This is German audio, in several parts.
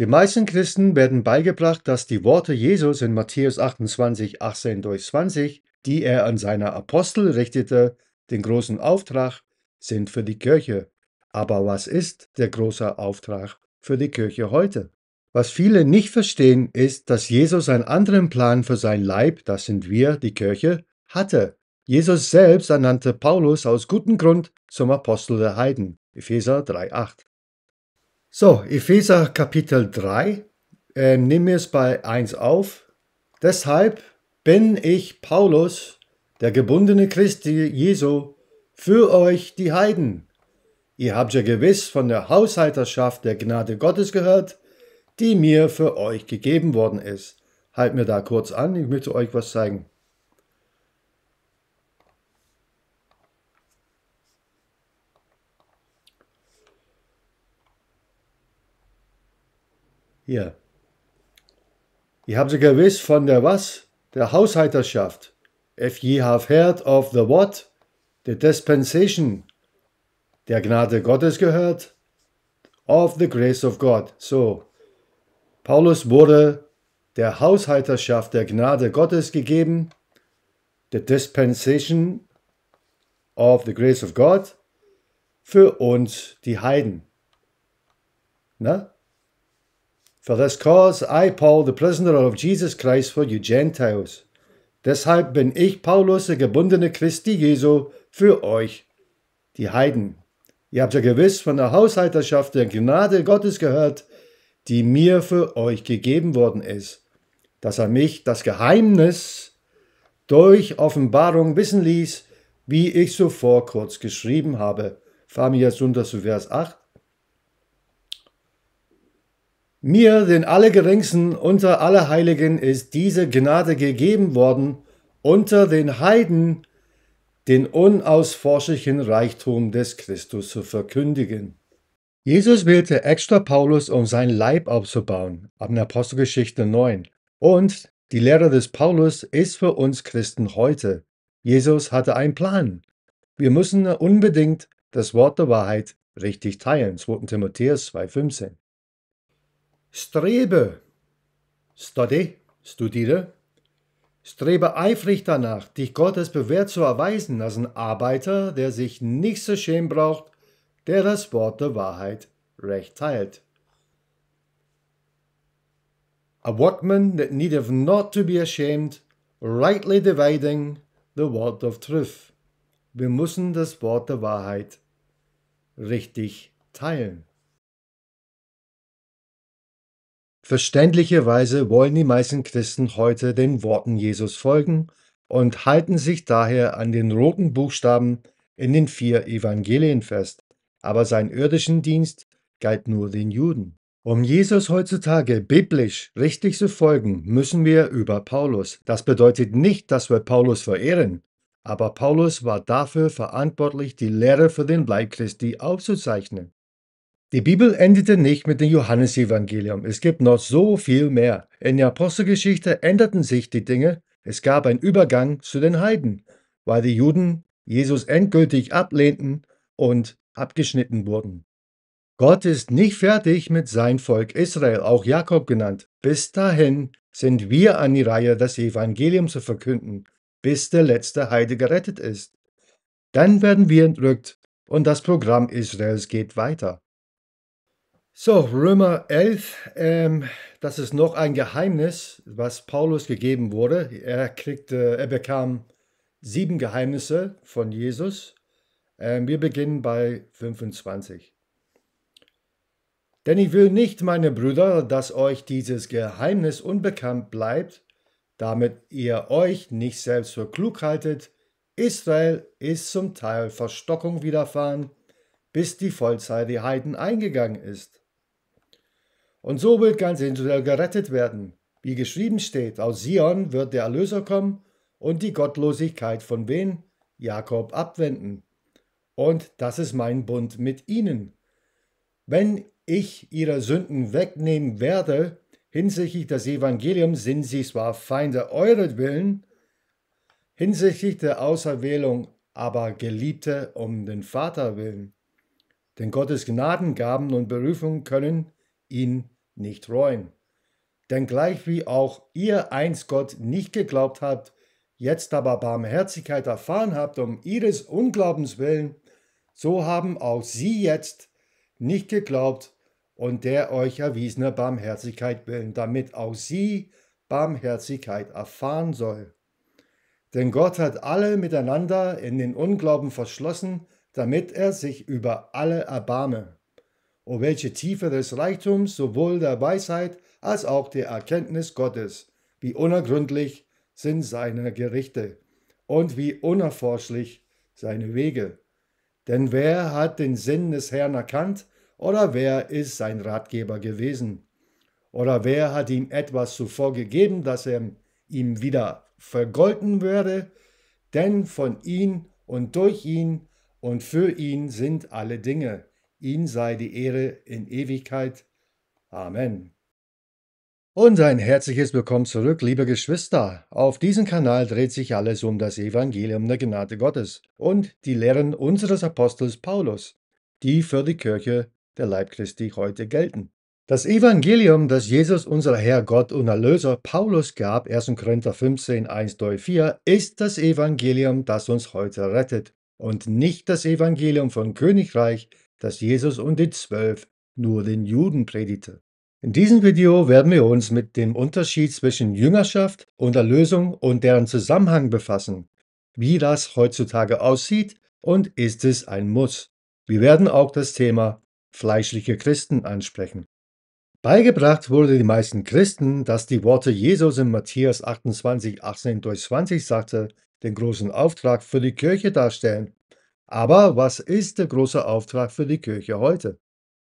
Die meisten Christen werden beigebracht, dass die Worte Jesus in Matthäus 28, 18 durch 20, die er an seine Apostel richtete, den großen Auftrag sind für die Kirche. Aber was ist der große Auftrag für die Kirche heute? Was viele nicht verstehen, ist, dass Jesus einen anderen Plan für sein Leib, das sind wir, die Kirche, hatte. Jesus selbst ernannte Paulus aus gutem Grund zum Apostel der Heiden, Epheser 3,8. So, Epheser Kapitel 3, äh, wir es bei 1 auf. Deshalb bin ich Paulus, der gebundene Christi Jesu, für euch die Heiden. Ihr habt ja gewiss von der Haushalterschaft der Gnade Gottes gehört, die mir für euch gegeben worden ist. Halt mir da kurz an, ich möchte euch was zeigen. Hier. Ich habe sie gewiss von der was? Der Haushalterschaft. If ye have heard of the what? The dispensation. Der Gnade Gottes gehört. Of the grace of God. So. Paulus wurde der Haushalterschaft der Gnade Gottes gegeben. The dispensation of the grace of God. Für uns, die Heiden. Na? For this cause, I, Paul, the prisoner of Jesus Christ for you Gentiles. Deshalb bin ich, Paulus, der gebundene Christi Jesu, für euch, die Heiden. Ihr habt ja gewiss von der Haushalterschaft der Gnade Gottes gehört, die mir für euch gegeben worden ist, dass er mich das Geheimnis durch Offenbarung wissen ließ, wie ich zuvor kurz geschrieben habe. Fahren wir jetzt unter zu Vers 8. Mir, den Allergeringsten unter alle Heiligen, ist diese Gnade gegeben worden, unter den Heiden den unausforschlichen Reichtum des Christus zu verkündigen. Jesus wählte extra Paulus, um seinen Leib aufzubauen, ab in Apostelgeschichte 9. Und die Lehre des Paulus ist für uns Christen heute. Jesus hatte einen Plan. Wir müssen unbedingt das Wort der Wahrheit richtig teilen. 2. Timotheus 2,15. Strebe, study, studiere, strebe eifrig danach, dich Gottes bewährt zu erweisen als ein Arbeiter, der sich nicht zu so schämen braucht, der das Wort der Wahrheit recht teilt. A workman that needeth not to be ashamed, rightly dividing the word of truth. Wir müssen das Wort der Wahrheit richtig teilen. Verständlicherweise wollen die meisten Christen heute den Worten Jesus folgen und halten sich daher an den roten Buchstaben in den vier Evangelien fest, aber sein irdischen Dienst galt nur den Juden. Um Jesus heutzutage biblisch richtig zu folgen, müssen wir über Paulus. Das bedeutet nicht, dass wir Paulus verehren, aber Paulus war dafür verantwortlich, die Lehre für den Leib Christi aufzuzeichnen. Die Bibel endete nicht mit dem Johannesevangelium. Es gibt noch so viel mehr. In der Apostelgeschichte änderten sich die Dinge. Es gab einen Übergang zu den Heiden, weil die Juden Jesus endgültig ablehnten und abgeschnitten wurden. Gott ist nicht fertig mit seinem Volk Israel, auch Jakob genannt. Bis dahin sind wir an die Reihe, das Evangelium zu verkünden, bis der letzte Heide gerettet ist. Dann werden wir entrückt und das Programm Israels geht weiter. So, Römer 11, ähm, das ist noch ein Geheimnis, was Paulus gegeben wurde. Er, kriegte, er bekam sieben Geheimnisse von Jesus. Ähm, wir beginnen bei 25. Denn ich will nicht, meine Brüder, dass euch dieses Geheimnis unbekannt bleibt, damit ihr euch nicht selbst für klug haltet. Israel ist zum Teil Verstockung widerfahren, bis die Vollzeit die Heiden eingegangen ist und so wird ganz Israel gerettet werden. Wie geschrieben steht, aus Sion wird der Erlöser kommen und die Gottlosigkeit von wen? Jakob abwenden. Und das ist mein Bund mit ihnen. Wenn ich ihre Sünden wegnehmen werde, hinsichtlich des Evangeliums sind sie zwar Feinde euretwillen, hinsichtlich der Auserwählung aber Geliebte um den Vater willen. Denn Gottes Gnadengaben und Berufung können ihn nicht reuen. Denn gleich wie auch ihr einst Gott nicht geglaubt habt, jetzt aber Barmherzigkeit erfahren habt um ihres Unglaubens willen, so haben auch sie jetzt nicht geglaubt und der euch erwiesene Barmherzigkeit willen, damit auch sie Barmherzigkeit erfahren soll. Denn Gott hat alle miteinander in den Unglauben verschlossen, damit er sich über alle erbarme. O welche Tiefe des Reichtums sowohl der Weisheit als auch der Erkenntnis Gottes, wie unergründlich sind seine Gerichte und wie unerforschlich seine Wege. Denn wer hat den Sinn des Herrn erkannt oder wer ist sein Ratgeber gewesen? Oder wer hat ihm etwas zuvor gegeben, dass er ihm wieder vergolten würde? Denn von ihm und durch ihn und für ihn sind alle Dinge ihm sei die Ehre in Ewigkeit. Amen. Und ein herzliches Willkommen zurück, liebe Geschwister. Auf diesem Kanal dreht sich alles um das Evangelium der Gnade Gottes und die Lehren unseres Apostels Paulus, die für die Kirche der Leib Christi heute gelten. Das Evangelium, das Jesus, unser Herr, Gott und Erlöser Paulus gab, 1. Korinther 15, 1 4, ist das Evangelium, das uns heute rettet und nicht das Evangelium von Königreich, dass Jesus und die Zwölf nur den Juden predigte. In diesem Video werden wir uns mit dem Unterschied zwischen Jüngerschaft und Erlösung und deren Zusammenhang befassen, wie das heutzutage aussieht und ist es ein Muss. Wir werden auch das Thema fleischliche Christen ansprechen. Beigebracht wurde den meisten Christen, dass die Worte Jesus in Matthäus 28, 18 durch 20 sagte, den großen Auftrag für die Kirche darstellen aber was ist der große Auftrag für die Kirche heute?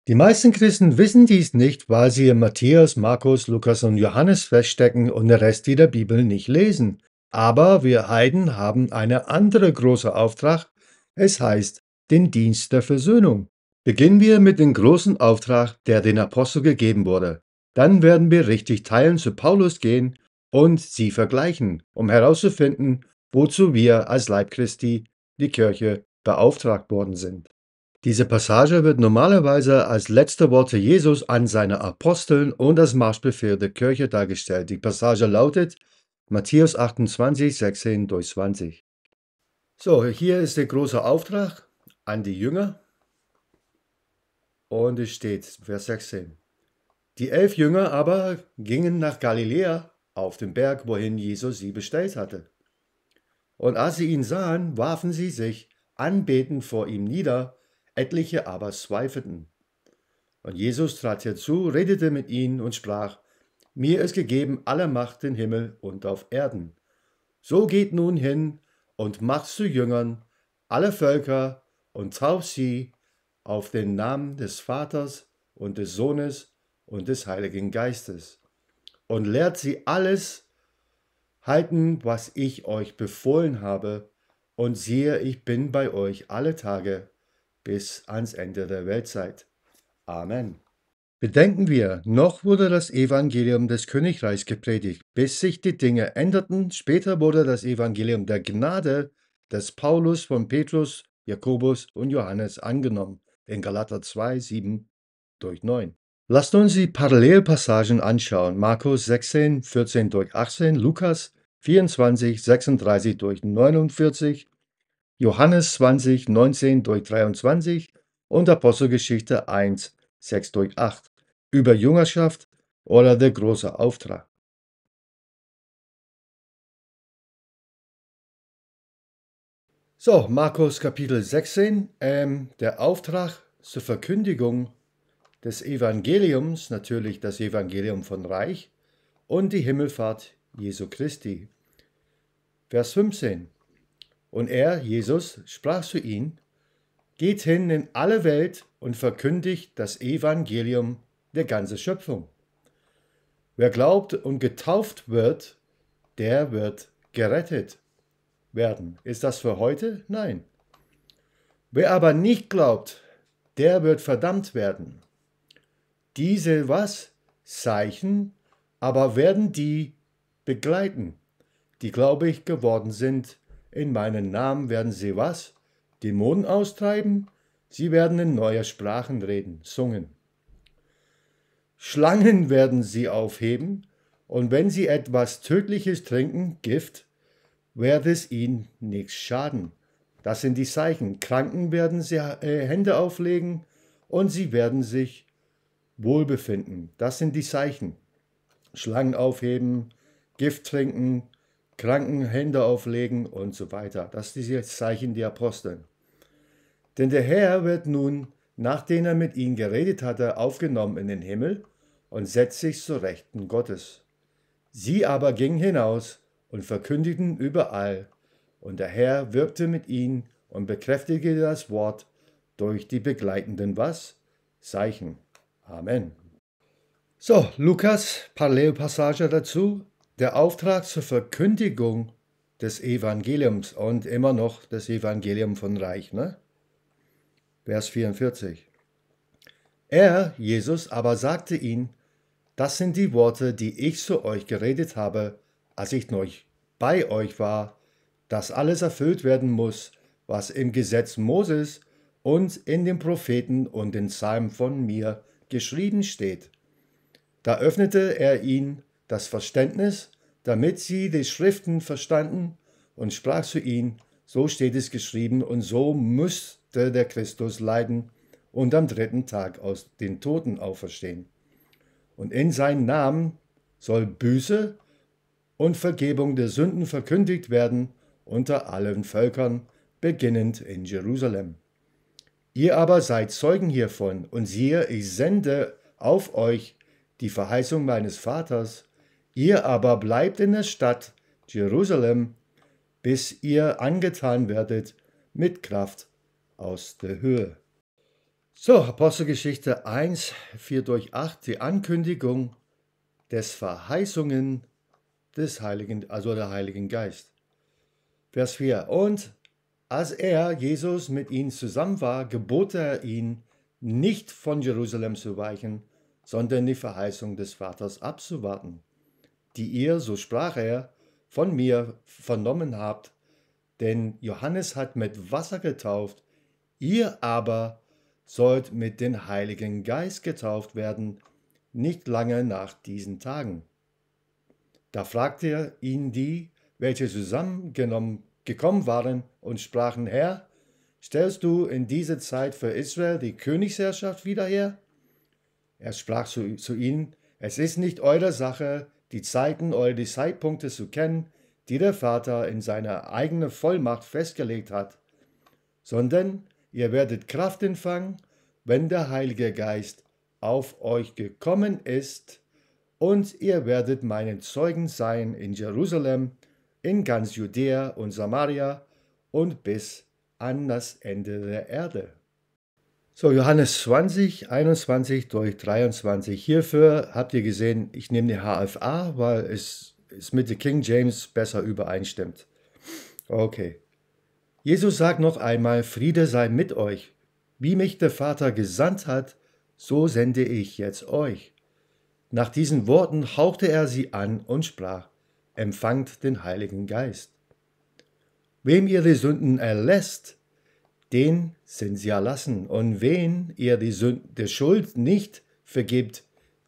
Die meisten Christen wissen dies nicht, weil sie in Matthäus, Markus, Lukas und Johannes feststecken und den Rest der Bibel nicht lesen. Aber wir Heiden haben einen anderen großen Auftrag. Es heißt den Dienst der Versöhnung. Beginnen wir mit dem großen Auftrag, der den Apostel gegeben wurde. Dann werden wir richtig teilen zu Paulus gehen und sie vergleichen, um herauszufinden, wozu wir als Leib Christi, die Kirche, beauftragt worden sind. Diese Passage wird normalerweise als letzte Worte Jesus an seine Aposteln und das Marschbefehl der Kirche dargestellt. Die Passage lautet Matthäus 28, 16 durch 20. So, hier ist der große Auftrag an die Jünger. Und es steht, Vers 16. Die elf Jünger aber gingen nach Galiläa auf den Berg, wohin Jesus sie bestellt hatte. Und als sie ihn sahen, warfen sie sich anbetend vor ihm nieder, etliche aber zweifelten. Und Jesus trat herzu, redete mit ihnen und sprach, Mir ist gegeben alle Macht im Himmel und auf Erden. So geht nun hin und macht zu Jüngern alle Völker und tauft sie auf den Namen des Vaters und des Sohnes und des Heiligen Geistes und lehrt sie alles halten, was ich euch befohlen habe, und siehe, ich bin bei euch alle Tage bis ans Ende der Weltzeit. Amen. Bedenken wir, noch wurde das Evangelium des Königreichs gepredigt, bis sich die Dinge änderten. Später wurde das Evangelium der Gnade des Paulus von Petrus, Jakobus und Johannes angenommen. In Galater 2, 7 durch 9. Lasst uns die Parallelpassagen anschauen. Markus 16, 14 durch 18, Lukas 24, 36 durch 49, Johannes 20, 19 durch 23 und Apostelgeschichte 1, 6 durch 8 über Jüngerschaft oder der große Auftrag. So, Markus Kapitel 16, ähm, der Auftrag zur Verkündigung des Evangeliums, natürlich das Evangelium von Reich und die Himmelfahrt Jesu Christi. Vers 15. Und er, Jesus, sprach zu ihnen, Geht hin in alle Welt und verkündigt das Evangelium der ganzen Schöpfung. Wer glaubt und getauft wird, der wird gerettet werden. Ist das für heute? Nein. Wer aber nicht glaubt, der wird verdammt werden. Diese was? Zeichen, aber werden die begleiten, die gläubig geworden sind. In meinen Namen werden sie was? Dämonen austreiben? Sie werden in neue Sprachen reden, sungen. Schlangen werden sie aufheben, und wenn sie etwas Tödliches trinken, Gift, wird es ihnen nichts schaden. Das sind die Zeichen. Kranken werden sie äh, Hände auflegen und sie werden sich wohlbefinden. Das sind die Zeichen. Schlangen aufheben, Gift trinken, Kranken Hände auflegen und so weiter. Das ist dieses Zeichen der Aposteln. Denn der Herr wird nun, nachdem er mit ihnen geredet hatte, aufgenommen in den Himmel und setzt sich zur Rechten Gottes. Sie aber gingen hinaus und verkündigten überall, und der Herr wirkte mit ihnen und bekräftigte das Wort durch die begleitenden was? Zeichen. Amen. So, Lukas, Parallelpassage dazu, der Auftrag zur Verkündigung des Evangeliums und immer noch das Evangelium von Reich, ne? Vers 44. Er, Jesus, aber sagte ihnen, das sind die Worte, die ich zu euch geredet habe, als ich noch bei euch war, dass alles erfüllt werden muss, was im Gesetz Moses und in den Propheten und den Psalmen von mir geschrieben steht. Da öffnete er ihn das Verständnis, damit sie die Schriften verstanden und sprach zu ihnen, so steht es geschrieben und so müsste der Christus leiden und am dritten Tag aus den Toten auferstehen. Und in seinem Namen soll Büße und Vergebung der Sünden verkündigt werden unter allen Völkern, beginnend in Jerusalem. Ihr aber seid Zeugen hiervon, und siehe, ich sende auf euch die Verheißung meines Vaters, Ihr aber bleibt in der Stadt Jerusalem, bis ihr angetan werdet mit Kraft aus der Höhe. So, Apostelgeschichte 1, 4 durch 8, die Ankündigung des Verheißungen des Heiligen, also der Heiligen Geist. Vers 4. Und als er, Jesus, mit ihnen zusammen war, gebot er ihnen, nicht von Jerusalem zu weichen, sondern die Verheißung des Vaters abzuwarten, die ihr, so sprach er, von mir vernommen habt, denn Johannes hat mit Wasser getauft, ihr aber sollt mit dem Heiligen Geist getauft werden, nicht lange nach diesen Tagen. Da fragte er ihn die, welche zusammengenommen gekommen waren, und sprachen, Herr, stellst du in dieser Zeit für Israel die Königsherrschaft wieder her? Er sprach zu, zu ihnen, es ist nicht eure Sache, die Zeiten oder die Zeitpunkte zu kennen, die der Vater in seiner eigenen Vollmacht festgelegt hat, sondern ihr werdet Kraft empfangen, wenn der Heilige Geist auf euch gekommen ist, und ihr werdet meinen Zeugen sein in Jerusalem, in ganz Judäa und Samaria und bis an das Ende der Erde. So, Johannes 20, 21 durch 23. Hierfür habt ihr gesehen, ich nehme die HFA, weil es, es mit der King James besser übereinstimmt. Okay. Jesus sagt noch einmal, Friede sei mit euch. Wie mich der Vater gesandt hat, so sende ich jetzt euch. Nach diesen Worten hauchte er sie an und sprach, empfangt den Heiligen Geist. Wem ihr die Sünden erlässt, den sind sie erlassen. Und wen ihr die Sünde Schuld nicht vergibt,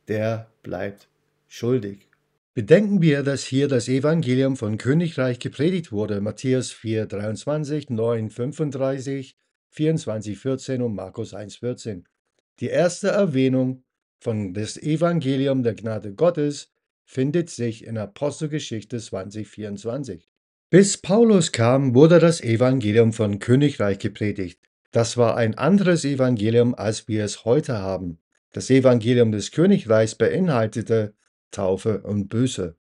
der bleibt schuldig. Bedenken wir, dass hier das Evangelium von Königreich gepredigt wurde. Matthäus 4, 23, 9, 35, 24, 14 und Markus 1, 14. Die erste Erwähnung von des Evangelium der Gnade Gottes findet sich in Apostelgeschichte 20, 24. Bis Paulus kam, wurde das Evangelium von Königreich gepredigt. Das war ein anderes Evangelium, als wir es heute haben. Das Evangelium des Königreichs beinhaltete Taufe und Büße.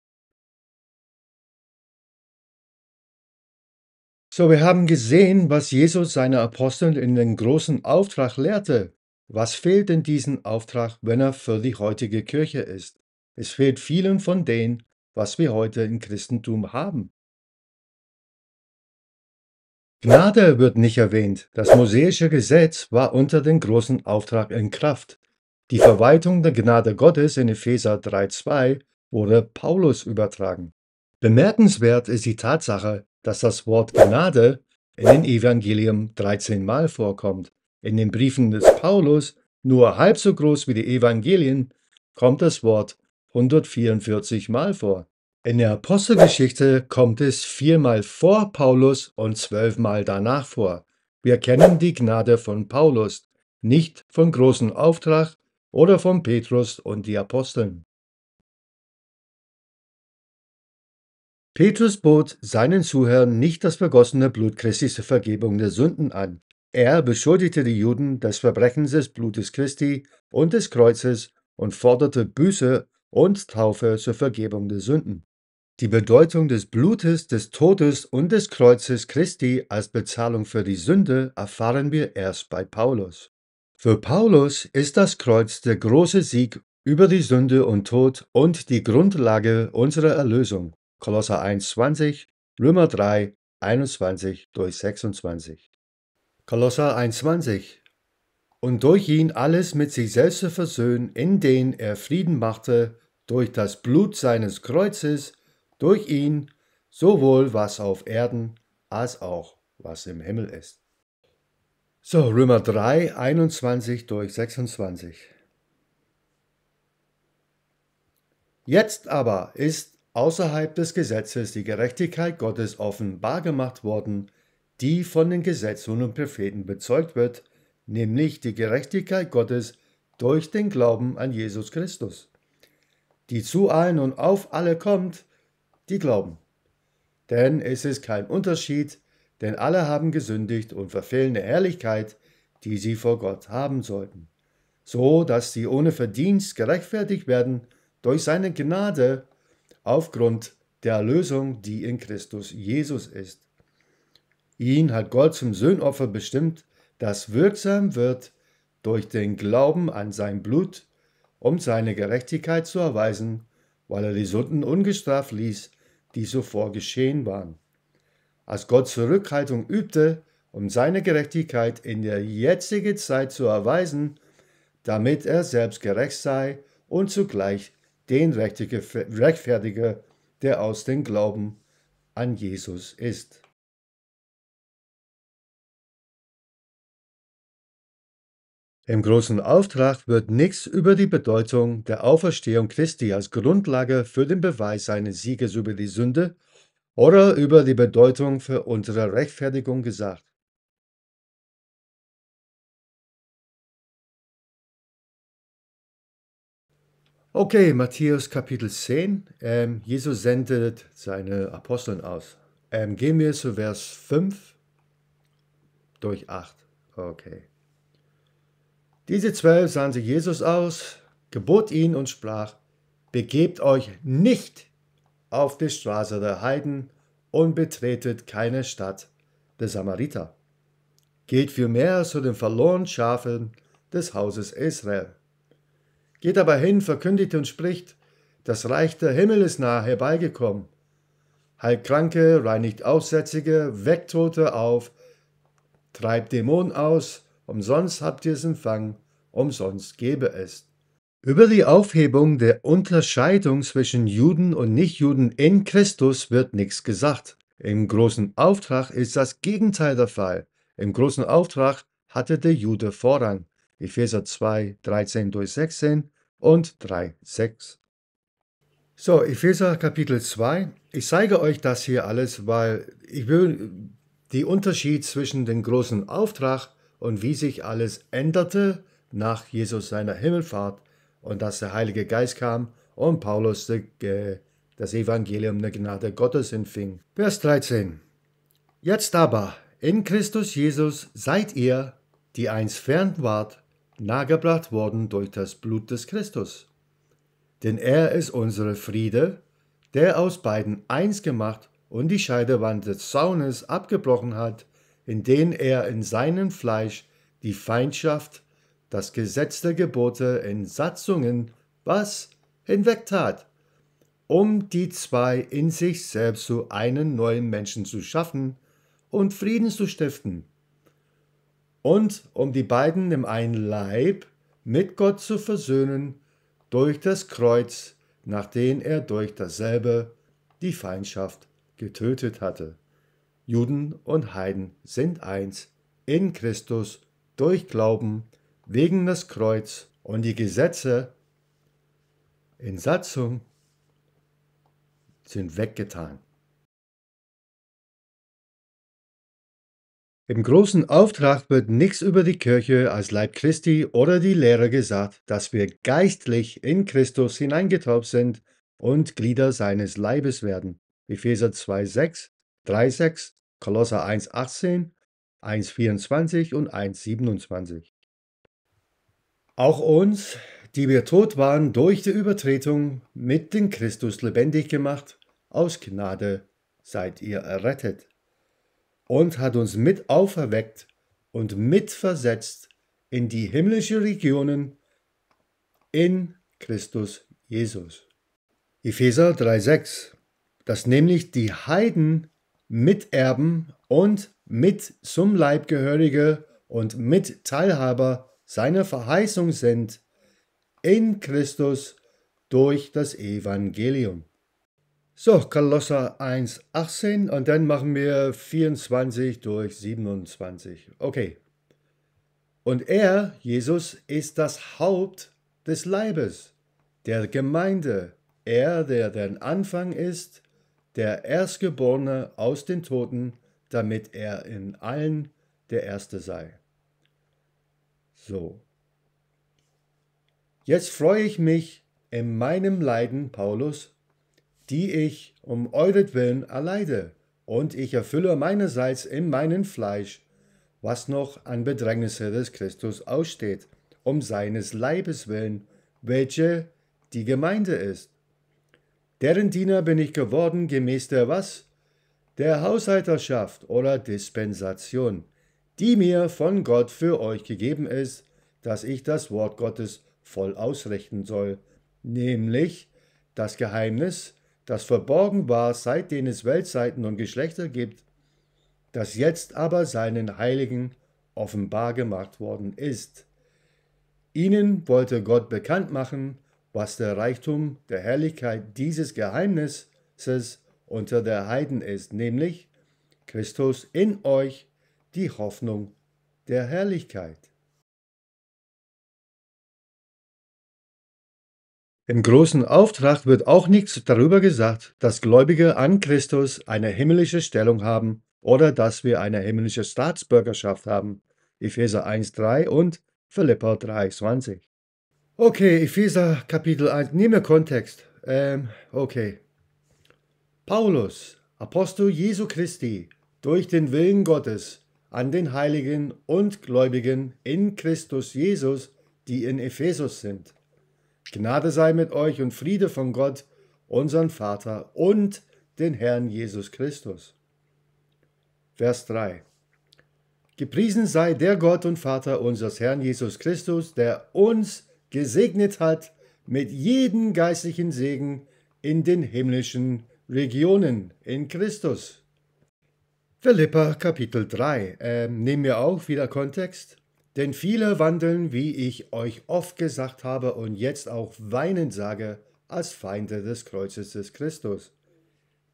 So, wir haben gesehen, was Jesus seine Aposteln in den großen Auftrag lehrte. Was fehlt in diesem Auftrag, wenn er für die heutige Kirche ist? Es fehlt vielen von dem, was wir heute im Christentum haben. Gnade wird nicht erwähnt. Das mosäische Gesetz war unter dem großen Auftrag in Kraft. Die Verwaltung der Gnade Gottes in Epheser 3.2 wurde Paulus übertragen. Bemerkenswert ist die Tatsache, dass das Wort Gnade in den Evangelium 13 Mal vorkommt. In den Briefen des Paulus, nur halb so groß wie die Evangelien, kommt das Wort 144 Mal vor. In der Apostelgeschichte kommt es viermal vor Paulus und zwölfmal danach vor. Wir kennen die Gnade von Paulus, nicht vom großen Auftrag oder von Petrus und die Aposteln. Petrus bot seinen Zuhörern nicht das vergossene Blut Christi zur Vergebung der Sünden an. Er beschuldigte die Juden des Verbrechens des Blutes Christi und des Kreuzes und forderte Büße und Taufe zur Vergebung der Sünden. Die Bedeutung des Blutes, des Todes und des Kreuzes Christi als Bezahlung für die Sünde erfahren wir erst bei Paulus. Für Paulus ist das Kreuz der große Sieg über die Sünde und Tod und die Grundlage unserer Erlösung. Kolosser 1,20, Römer 3, 21 durch 26. Kolosser 1,20 Und durch ihn alles mit sich selbst zu versöhnen, in den er Frieden machte, durch das Blut seines Kreuzes, durch ihn sowohl was auf Erden als auch was im Himmel ist. So, Römer 3, 21 durch 26. Jetzt aber ist außerhalb des Gesetzes die Gerechtigkeit Gottes offenbar gemacht worden, die von den Gesetzen und Propheten bezeugt wird, nämlich die Gerechtigkeit Gottes durch den Glauben an Jesus Christus, die zu allen und auf alle kommt, die glauben. Denn es ist kein Unterschied, denn alle haben gesündigt und verfehlen der Herrlichkeit, die sie vor Gott haben sollten, so dass sie ohne Verdienst gerechtfertigt werden durch seine Gnade aufgrund der Erlösung, die in Christus Jesus ist. Ihn hat Gott zum Söhnopfer bestimmt, das wirksam wird durch den Glauben an sein Blut, um seine Gerechtigkeit zu erweisen, weil er die Sünden ungestraft ließ, die zuvor geschehen waren. Als Gott Zurückhaltung übte, um seine Gerechtigkeit in der jetzigen Zeit zu erweisen, damit er selbst gerecht sei und zugleich den Rechtfertiger, der aus dem Glauben an Jesus ist. Im großen Auftrag wird nichts über die Bedeutung der Auferstehung Christi als Grundlage für den Beweis seines Sieges über die Sünde oder über die Bedeutung für unsere Rechtfertigung gesagt. Okay, Matthäus Kapitel 10. Ähm, Jesus sendet seine Aposteln aus. Ähm, gehen wir zu Vers 5 durch 8. Okay. Diese zwölf sahen sich Jesus aus, gebot ihn und sprach, Begebt euch nicht auf die Straße der Heiden und betretet keine Stadt der Samariter. Geht vielmehr zu den verlorenen Schafen des Hauses Israel. Geht aber hin, verkündigt und spricht, das Reich der Himmel ist nahe herbeigekommen. Heilt Kranke, reinigt Aussätzige, weckt Tote auf, treibt Dämonen aus, umsonst habt ihr es empfangen, umsonst gebe es. Über die Aufhebung der Unterscheidung zwischen Juden und Nichtjuden in Christus wird nichts gesagt. Im großen Auftrag ist das Gegenteil der Fall. Im großen Auftrag hatte der Jude Vorrang. Epheser 2, 13 durch 16 und 3, 6. So, Epheser Kapitel 2. Ich zeige euch das hier alles, weil ich will den Unterschied zwischen dem großen Auftrag und wie sich alles änderte nach Jesus seiner Himmelfahrt und dass der Heilige Geist kam und Paulus äh, das Evangelium der Gnade Gottes empfing. Vers 13. Jetzt aber, in Christus Jesus seid ihr, die einst fern wart, nahegebracht worden durch das Blut des Christus. Denn er ist unsere Friede, der aus beiden eins gemacht und die Scheidewand des Zaunes abgebrochen hat in indem er in seinem Fleisch die Feindschaft, das Gesetz der Gebote in Satzungen, was hinwegtat, um die zwei in sich selbst zu einem neuen Menschen zu schaffen und Frieden zu stiften, und um die beiden im einen Leib mit Gott zu versöhnen durch das Kreuz, nachdem er durch dasselbe die Feindschaft getötet hatte. Juden und Heiden sind eins in Christus durch Glauben wegen das Kreuz und die Gesetze in Satzung sind weggetan. Im großen Auftrag wird nichts über die Kirche als Leib Christi oder die Lehre gesagt, dass wir geistlich in Christus hineingetaubt sind und Glieder seines Leibes werden. Epheser 2,6, 3,6, Kolosser 1,18, 1,24 und 1,27. Auch uns, die wir tot waren durch die Übertretung, mit dem Christus lebendig gemacht, aus Gnade seid ihr errettet, und hat uns mit auferweckt und mitversetzt in die himmlischen Regionen in Christus Jesus. Epheser 3,6, dass nämlich die Heiden Miterben und mit zum Leibgehörige und mit Teilhaber seiner Verheißung sind in Christus durch das Evangelium. So, Kolosser 1, 18 und dann machen wir 24 durch 27. Okay. Und er, Jesus, ist das Haupt des Leibes, der Gemeinde. Er, der den Anfang ist, der Erstgeborene aus den Toten, damit er in allen der Erste sei. So. Jetzt freue ich mich in meinem Leiden, Paulus, die ich um euretwillen erleide, und ich erfülle meinerseits in meinem Fleisch, was noch an Bedrängnisse des Christus aussteht, um seines Leibes willen, welche die Gemeinde ist. Deren Diener bin ich geworden gemäß der was? Der Haushalterschaft oder Dispensation, die mir von Gott für euch gegeben ist, dass ich das Wort Gottes voll ausrichten soll, nämlich das Geheimnis, das verborgen war, seitdem es Weltzeiten und Geschlechter gibt, das jetzt aber seinen Heiligen offenbar gemacht worden ist. Ihnen wollte Gott bekannt machen, was der Reichtum der Herrlichkeit dieses Geheimnisses unter der Heiden ist, nämlich Christus in euch, die Hoffnung der Herrlichkeit. Im großen Auftrag wird auch nichts darüber gesagt, dass Gläubige an Christus eine himmlische Stellung haben oder dass wir eine himmlische Staatsbürgerschaft haben. Epheser 1,3 und Philippa 3,20. Okay, Epheser Kapitel 1. Nehme Kontext. Ähm, okay. Paulus, Apostel Jesu Christi, durch den Willen Gottes an den Heiligen und Gläubigen in Christus Jesus, die in Ephesus sind. Gnade sei mit euch und Friede von Gott, unserem Vater und den Herrn Jesus Christus. Vers 3. Gepriesen sei der Gott und Vater unseres Herrn Jesus Christus, der uns gesegnet hat mit jedem geistlichen Segen in den himmlischen Regionen in Christus. Philippa Kapitel 3. Äh, nehmen wir auch wieder Kontext. Denn viele wandeln, wie ich euch oft gesagt habe und jetzt auch weinend sage, als Feinde des Kreuzes des Christus.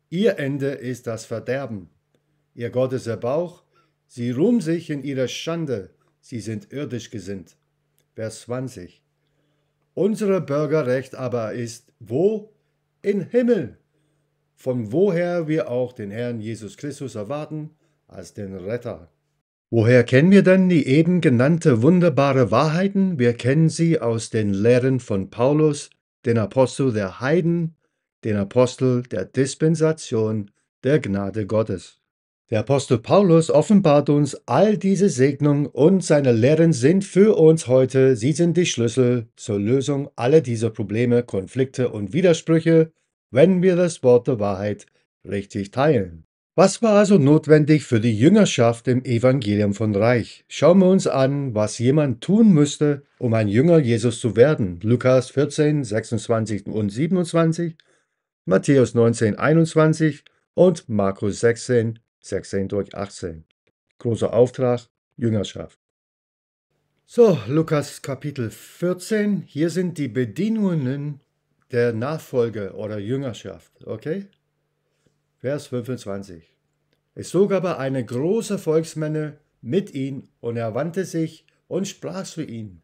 Ihr Ende ist das Verderben. Ihr Gott ist der Bauch, sie ruhen sich in ihrer Schande, sie sind irdisch gesinnt. Vers 20. Unser Bürgerrecht aber ist wo? In Himmel, von woher wir auch den Herrn Jesus Christus erwarten als den Retter. Woher kennen wir denn die eben genannte wunderbare Wahrheiten? Wir kennen sie aus den Lehren von Paulus, den Apostel der Heiden, den Apostel der Dispensation der Gnade Gottes. Der Apostel Paulus offenbart uns all diese Segnungen und seine Lehren sind für uns heute, sie sind die Schlüssel zur Lösung aller dieser Probleme, Konflikte und Widersprüche, wenn wir das Wort der Wahrheit richtig teilen. Was war also notwendig für die Jüngerschaft im Evangelium von Reich? Schauen wir uns an, was jemand tun müsste, um ein Jünger Jesus zu werden. Lukas 14, 26 und 27, Matthäus 19, 21 und Markus 16, 16 durch 18. Großer Auftrag, Jüngerschaft. So, Lukas Kapitel 14, hier sind die Bedingungen der Nachfolge oder Jüngerschaft, okay? Vers 25. Es zog aber eine große Volksmenge mit ihm und er wandte sich und sprach zu ihm,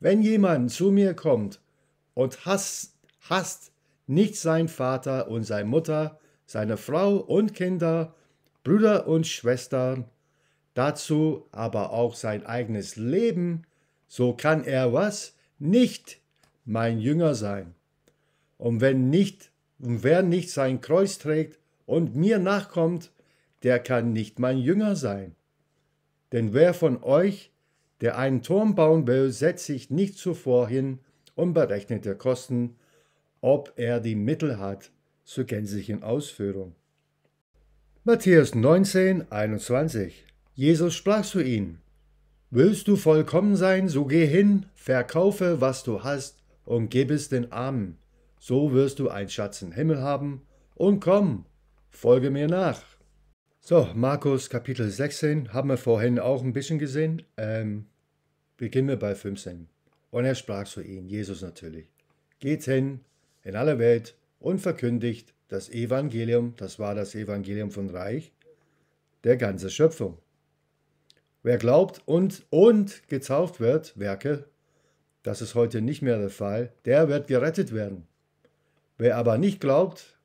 wenn jemand zu mir kommt und hasst, hasst nicht sein Vater und seine Mutter, seine Frau und Kinder Brüder und Schwestern, dazu aber auch sein eigenes Leben, so kann er was? Nicht mein Jünger sein. Und wenn nicht, und wer nicht sein Kreuz trägt und mir nachkommt, der kann nicht mein Jünger sein. Denn wer von euch, der einen Turm bauen will, setzt sich nicht zuvor hin und berechnet der Kosten, ob er die Mittel hat zur gänzlichen Ausführung. Matthäus 19, 21 Jesus sprach zu ihnen, Willst du vollkommen sein, so geh hin, verkaufe, was du hast, und gib es den Armen. So wirst du einen Schatz im Himmel haben, und komm, folge mir nach. So, Markus Kapitel 16 haben wir vorhin auch ein bisschen gesehen. Ähm, beginnen wir bei 15. Und er sprach zu ihnen, Jesus natürlich, geht hin in alle Welt und verkündigt das Evangelium, das war das Evangelium von Reich, der ganze Schöpfung. Wer glaubt und, und getauft wird, Werke, das ist heute nicht mehr der Fall, der wird gerettet werden. Wer aber nicht glaubt,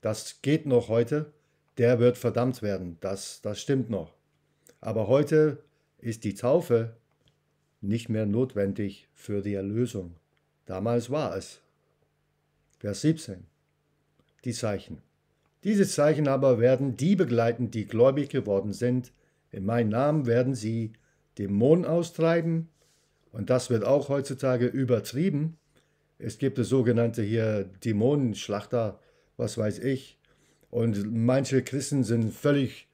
das geht noch heute, der wird verdammt werden, das, das stimmt noch. Aber heute ist die Taufe nicht mehr notwendig für die Erlösung. Damals war es. Vers 17 die Zeichen. Diese Zeichen aber werden die begleiten, die gläubig geworden sind. In meinem Namen werden sie Dämonen austreiben. Und das wird auch heutzutage übertrieben. Es gibt sogenannte hier Dämonenschlachter, was weiß ich. Und manche Christen sind völlig,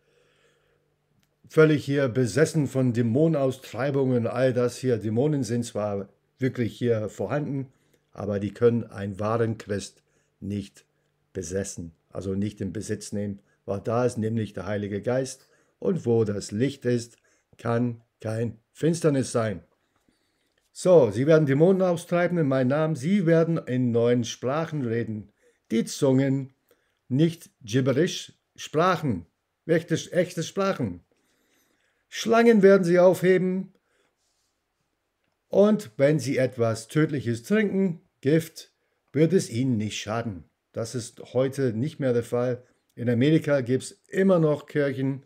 völlig hier besessen von Dämonenaustreibungen. All das hier, Dämonen sind zwar wirklich hier vorhanden, aber die können einen wahren Christ nicht besessen, also nicht in Besitz nehmen, weil da ist nämlich der Heilige Geist und wo das Licht ist, kann kein Finsternis sein. So, sie werden Dämonen austreiben in meinem Namen, sie werden in neuen Sprachen reden, die Zungen, nicht gibberisch, Sprachen, echte, echte Sprachen. Schlangen werden sie aufheben und wenn sie etwas Tödliches trinken, Gift, wird es ihnen nicht schaden. Das ist heute nicht mehr der Fall. In Amerika gibt es immer noch Kirchen,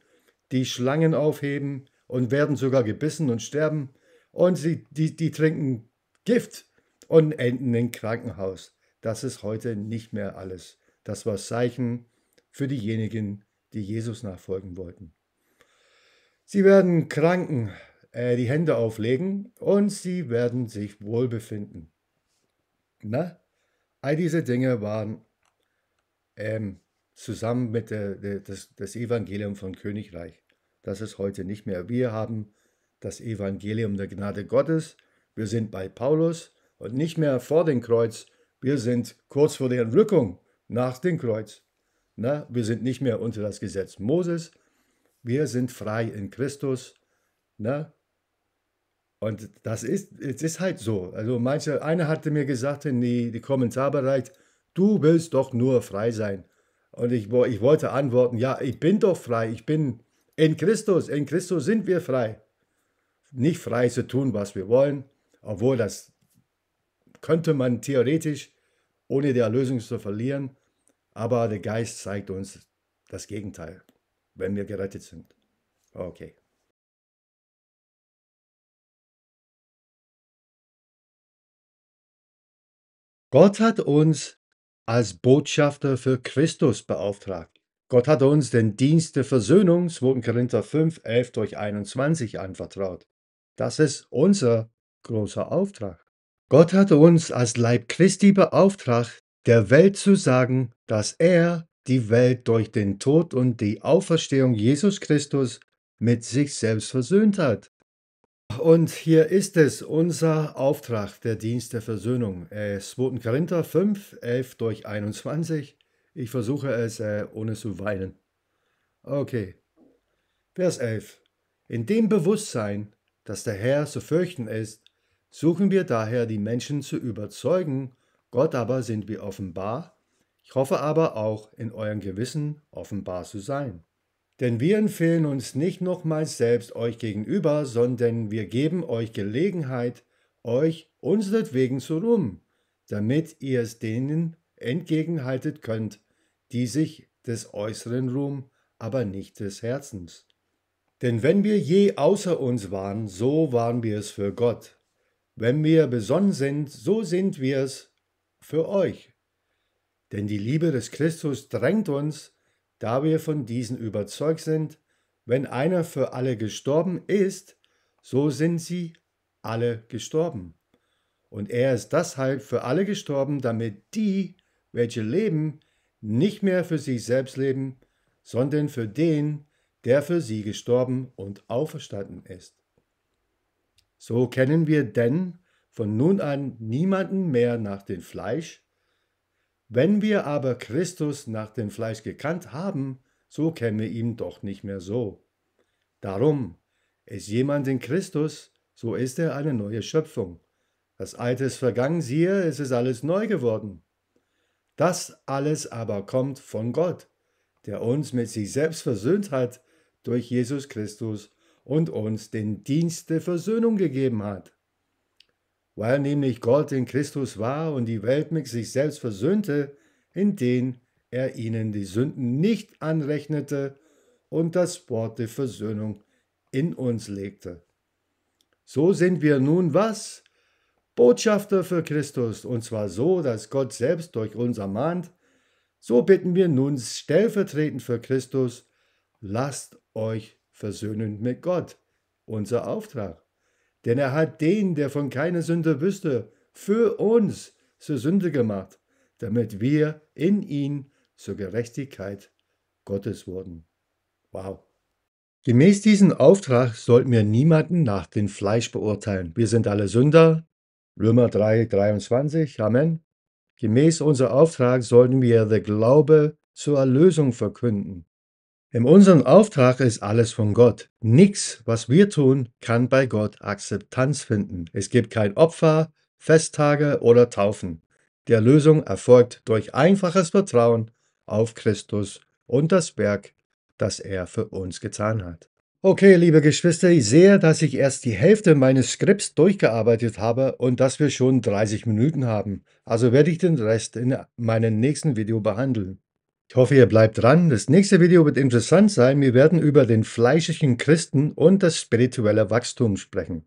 die Schlangen aufheben und werden sogar gebissen und sterben. Und sie, die, die trinken Gift und enden im Krankenhaus. Das ist heute nicht mehr alles. Das war Zeichen für diejenigen, die Jesus nachfolgen wollten. Sie werden Kranken äh, die Hände auflegen und sie werden sich wohlbefinden. Na, all diese Dinge waren ähm, zusammen mit der, der, das, das Evangelium von Königreich. Das ist heute nicht mehr. Wir haben das Evangelium der Gnade Gottes. Wir sind bei Paulus und nicht mehr vor dem Kreuz. Wir sind kurz vor der Entrückung nach dem Kreuz. Na, wir sind nicht mehr unter das Gesetz Moses. Wir sind frei in Christus. Na? Und das ist, es ist halt so. Also manche, einer hatte mir gesagt in die, die Kommentarbereich, du willst doch nur frei sein. Und ich, ich wollte antworten, ja, ich bin doch frei, ich bin in Christus, in Christus sind wir frei. Nicht frei zu tun, was wir wollen, obwohl das könnte man theoretisch, ohne die Erlösung zu verlieren, aber der Geist zeigt uns das Gegenteil, wenn wir gerettet sind. Okay. Gott hat uns als Botschafter für Christus beauftragt. Gott hat uns den Dienst der Versöhnung 2. Korinther 5, 11 durch 21 anvertraut. Das ist unser großer Auftrag. Gott hat uns als Leib Christi beauftragt, der Welt zu sagen, dass er die Welt durch den Tod und die Auferstehung Jesus Christus mit sich selbst versöhnt hat. Und hier ist es, unser Auftrag, der Dienst der Versöhnung. Äh, 2. Korinther 5, 11 durch 21. Ich versuche es, äh, ohne zu weinen. Okay. Vers 11. In dem Bewusstsein, dass der Herr zu fürchten ist, suchen wir daher, die Menschen zu überzeugen, Gott aber sind wir offenbar. Ich hoffe aber auch, in eurem Gewissen offenbar zu sein. Denn wir empfehlen uns nicht nochmals selbst euch gegenüber, sondern wir geben euch Gelegenheit, euch unseretwegen zu ruhen, damit ihr es denen entgegenhaltet könnt, die sich des äußeren Ruhm, aber nicht des Herzens. Denn wenn wir je außer uns waren, so waren wir es für Gott. Wenn wir besonnen sind, so sind wir es für euch. Denn die Liebe des Christus drängt uns, da wir von diesen überzeugt sind, wenn einer für alle gestorben ist, so sind sie alle gestorben. Und er ist deshalb für alle gestorben, damit die, welche leben, nicht mehr für sich selbst leben, sondern für den, der für sie gestorben und auferstanden ist. So kennen wir denn von nun an niemanden mehr nach dem Fleisch, wenn wir aber Christus nach dem Fleisch gekannt haben, so käme ihm doch nicht mehr so. Darum, ist jemand in Christus, so ist er eine neue Schöpfung. Das Alte ist vergangen, siehe, es ist alles neu geworden. Das alles aber kommt von Gott, der uns mit sich selbst versöhnt hat durch Jesus Christus und uns den Dienst der Versöhnung gegeben hat weil nämlich Gott in Christus war und die Welt mit sich selbst versöhnte, indem er ihnen die Sünden nicht anrechnete und das Wort der Versöhnung in uns legte. So sind wir nun was? Botschafter für Christus, und zwar so, dass Gott selbst durch uns ermahnt. So bitten wir nun stellvertretend für Christus, lasst euch versöhnen mit Gott, unser Auftrag. Denn er hat den, der von keiner Sünde wüsste, für uns zur Sünde gemacht, damit wir in ihn zur Gerechtigkeit Gottes wurden. Wow. Gemäß diesem Auftrag sollten wir niemanden nach dem Fleisch beurteilen. Wir sind alle Sünder. Römer 3, 23. Amen. Gemäß unserem Auftrag sollten wir der Glaube zur Erlösung verkünden. In unserem Auftrag ist alles von Gott. Nichts, was wir tun, kann bei Gott Akzeptanz finden. Es gibt kein Opfer, Festtage oder Taufen. Die Erlösung erfolgt durch einfaches Vertrauen auf Christus und das Werk, das er für uns getan hat. Okay, liebe Geschwister, ich sehe, dass ich erst die Hälfte meines Skripts durchgearbeitet habe und dass wir schon 30 Minuten haben. Also werde ich den Rest in meinem nächsten Video behandeln. Ich hoffe, ihr bleibt dran. Das nächste Video wird interessant sein. Wir werden über den fleischigen Christen und das spirituelle Wachstum sprechen.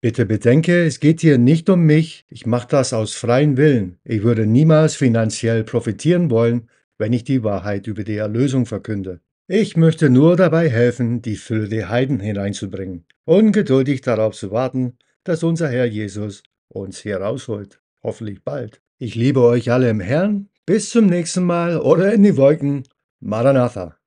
Bitte bedenke, es geht hier nicht um mich. Ich mache das aus freiem Willen. Ich würde niemals finanziell profitieren wollen, wenn ich die Wahrheit über die Erlösung verkünde. Ich möchte nur dabei helfen, die Fülle der Heiden hineinzubringen, und geduldig darauf zu warten, dass unser Herr Jesus uns hier rausholt. Hoffentlich bald. Ich liebe euch alle im Herrn. Bis zum nächsten Mal oder in die Wolken. Maranatha.